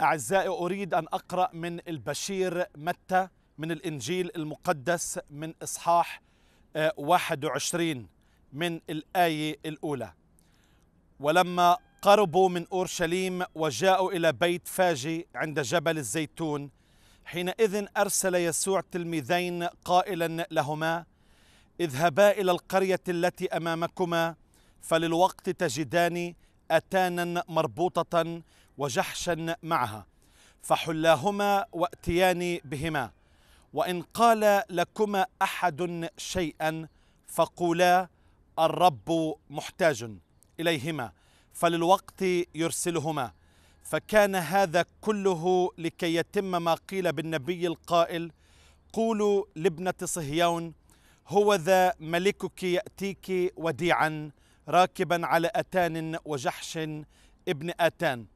أعزائي أريد أن أقرأ من البشير متى من الإنجيل المقدس من إصحاح 21 آه، من الآية الأولى ولما قربوا من أورشليم وجاءوا إلى بيت فاجي عند جبل الزيتون حينئذ أرسل يسوع تلميذين قائلا لهما اذهبا إلى القرية التي أمامكما فللوقت تجدان أتانا مربوطة وجحشا معها فحلاهما واتيان بهما وان قال لكما احد شيئا فقولا الرب محتاج اليهما فللوقت يرسلهما فكان هذا كله لكي يتم ما قيل بالنبي القائل قولوا لابنة صهيون هو ذا ملكك يأتيك وديعا راكبا على أتان وجحش ابن أتان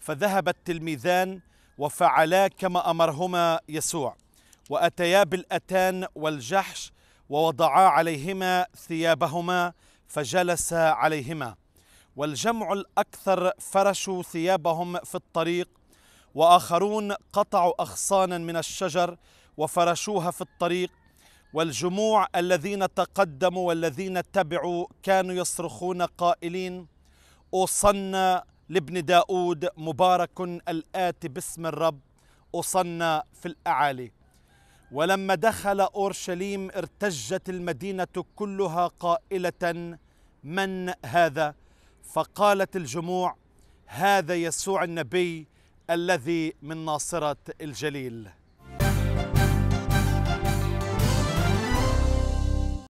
فذهب التلميذان وفعلا كما امرهما يسوع واتيا بالاتان والجحش ووضعا عليهما ثيابهما فجلس عليهما والجمع الاكثر فرشوا ثيابهم في الطريق واخرون قطعوا اغصانا من الشجر وفرشوها في الطريق والجموع الذين تقدموا والذين تبعوا كانوا يصرخون قائلين اوصنا لابن داود مبارك الآتي باسم الرب أصنى في الأعالي ولما دخل أورشليم ارتجت المدينة كلها قائلة من هذا فقالت الجموع هذا يسوع النبي الذي من ناصرة الجليل